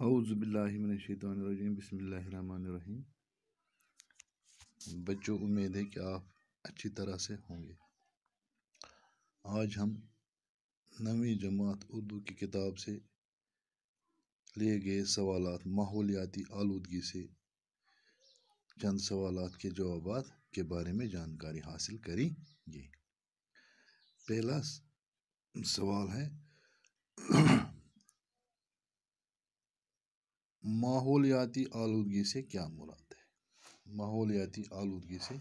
हाउज़बिल्लिमिनशैतरजीम बसमीम बच्चों उम्मीद है कि आप अच्छी तरह से होंगे आज हम नवी जमात उर्दू की किताब से लिए गए सवाल माहौलियाती आलूगी से चंद सवाल के जवाब के बारे में जानकारी हासिल करेंगे पहला सवाल है माहौलियाती आलूगी से क्या मुराद है माहौलियाती आलूगी से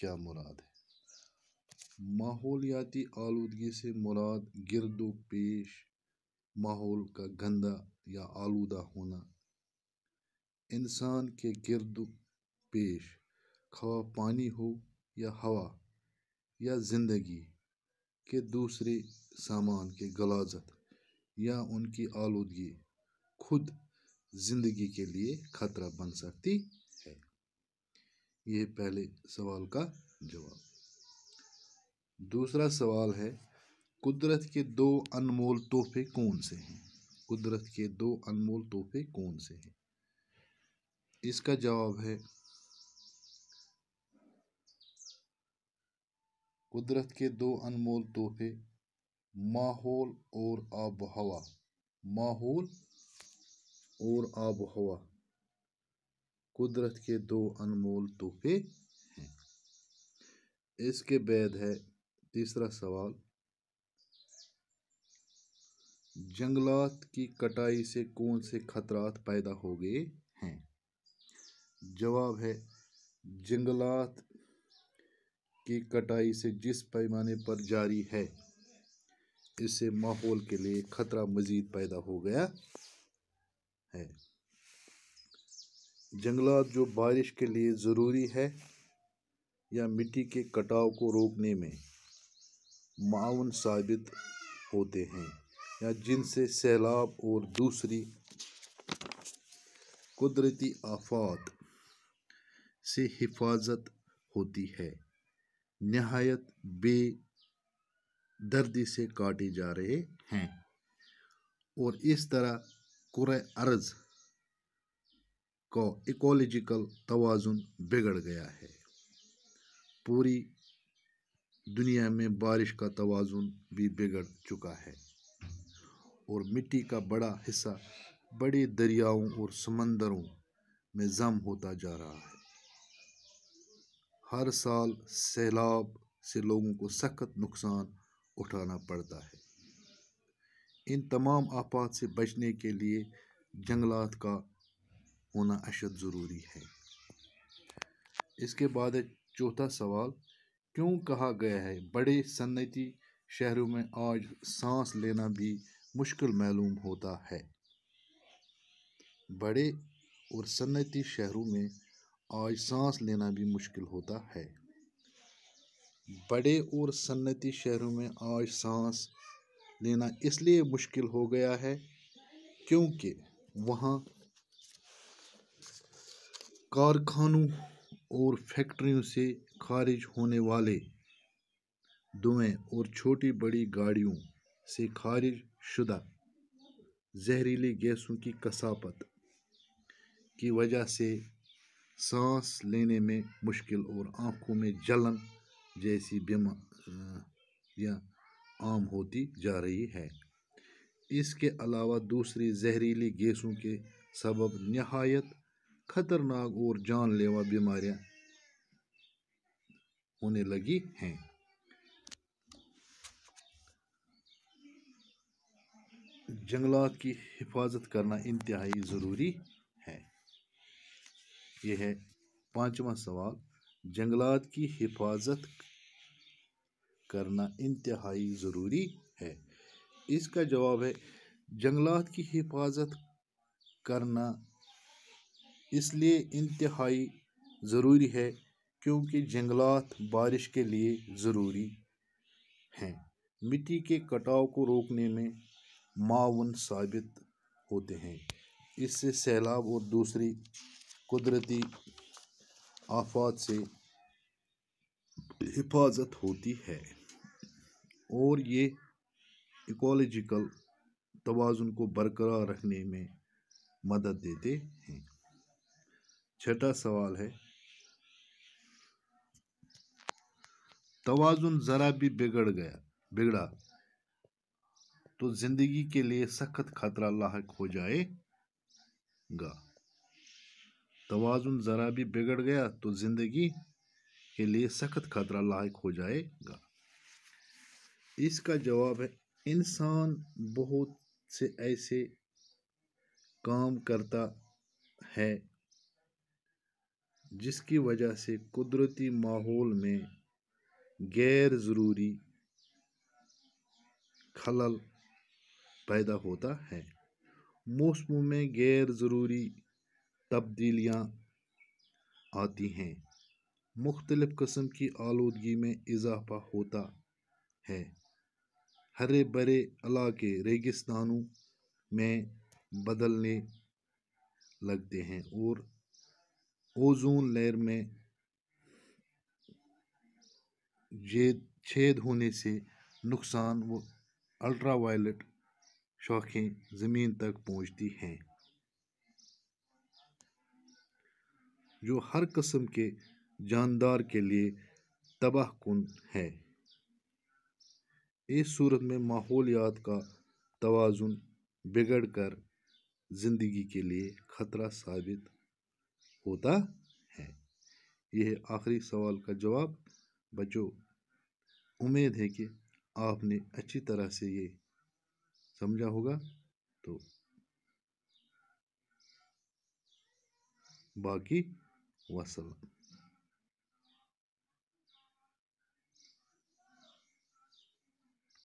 क्या मुराद है माहौलियाती आलूगी से मुराद गिरदो पेश माहौल का गंदा या आलूदा होना इंसान के गिरद पेश खवा पानी हो या हवा या ज़िंदगी के दूसरे सामान के गलाजत या उनकी आलूदगी खुद जिंदगी के लिए खतरा बन सकती है यह पहले सवाल का जवाब दूसरा सवाल है कुदरत के दो अनमोल तोहफे कौन से हैं कुदरत के दो अनमोल तोहफे कौन से हैं इसका जवाब है कुदरत के दो अनमोल तोहफे माहौल और आब हवा माहौल और आब हवा कुदरत के दो अनमोल तोहफे हैं इसके बाद है तीसरा सवाल जंगलात की कटाई से कौन से खतरात पैदा हो गए हैं जवाब है जंगलात की कटाई से जिस पैमाने पर जारी है इससे माहौल के लिए खतरा मज़ीद पैदा हो गया है जंगलात जो बारिश के लिए ज़रूरी है या मिट्टी के कटाव को रोकने में माउन साबित होते हैं या जिनसे सैलाब और दूसरी कुदरती आफात से हिफाजत होती है नहायत बेदर्दी से काटे जा रहे हैं और इस तरह कुर अर्ज़ का इकोलॉजिकल तोज़ुन बिगड़ गया है पूरी दुनिया में बारिश का तोज़ुन भी बिगड़ चुका है और मिट्टी का बड़ा हिस्सा बड़े दरियाओं और समंदरों में जम होता जा रहा है हर साल सैलाब से लोगों को सख्त नुकसान उठाना पड़ता है इन तमाम आफात से बचने के लिए जंगलात का होना अशद ज़रूरी है इसके बाद चौथा सवाल क्यों कहा गया है बड़े सन्नती शहरों में आज सांस लेना भी मुश्किल मालूम होता है बड़े और सन्नती शहरों में आज सांस लेना भी मुश्किल होता है बड़े और सन्नती शहरों में आज सांस लेना इसलिए मुश्किल हो गया है क्योंकि वहाँ कारखानों और फैक्ट्रियों से खारिज होने वाले धुएँ और छोटी बड़ी गाड़ियों से खारिज शुदा जहरीली गैसों की कसापत की वजह से सांस लेने में मुश्किल और आंखों में जलन जैसी बीमा या आम होती जा रही है इसके अलावा दूसरी जहरीली गैसों के सबब नहायत खतरनाक और जानलेवा बीमारियां होने लगी हैं जंगलात की हिफाजत करना इंतहाई ज़रूरी है यह है पांचवा सवाल जंगलात की हिफाजत करना इंतहाई ज़रूरी है इसका जवाब है जंगलात की हिफाजत करना इसलिए इंतहाई ज़रूरी है क्योंकि जंगलात बारिश के लिए ज़रूरी हैं मिट्टी के कटाव को रोकने में मावन साबित होते हैं इससे सैलाब और दूसरी कुदरती आफात से हिफाजत होती है और ये इकोलॉजिकल तोज़ुन को बरकरार रखने में मदद देते हैं छठा सवाल है तोज़ुन ज़रा भी बिगड़ गया बिगड़ा तो ज़िंदगी के लिए सख्त खतरा लाक हो जाएगा तोज़ुन ज़रा भी बिगड़ गया तो ज़िंदगी के लिए सख्त खतरा लाक हो जाएगा इसका जवाब है इंसान बहुत से ऐसे काम करता है जिसकी वजह से कुदरती माहौल में गैर ज़रूरी खलल पैदा होता है मौसमों में गैर ज़रूरी तब्दीलियाँ आती हैं मुख्तलिफ़ कस्म की आलूदगी में इजाफा होता है हरे भरे इलाके रेगिस्तानों में बदलने लगते हैं और ओजोन लेयर में छेद होने से नुकसान व अल्ट्रावायलेट शौखें ज़मीन तक पहुंचती हैं जो हर कस्म के जानदार के लिए तबाह कन है इस सूरत में माहौलियात का तवाजुन बिगड़ कर ज़िंदगी के लिए ख़तरा साबित होता है यह आखिरी सवाल का जवाब बच्चों उम्मीद है कि आपने अच्छी तरह से ये समझा होगा तो बाकी वसलम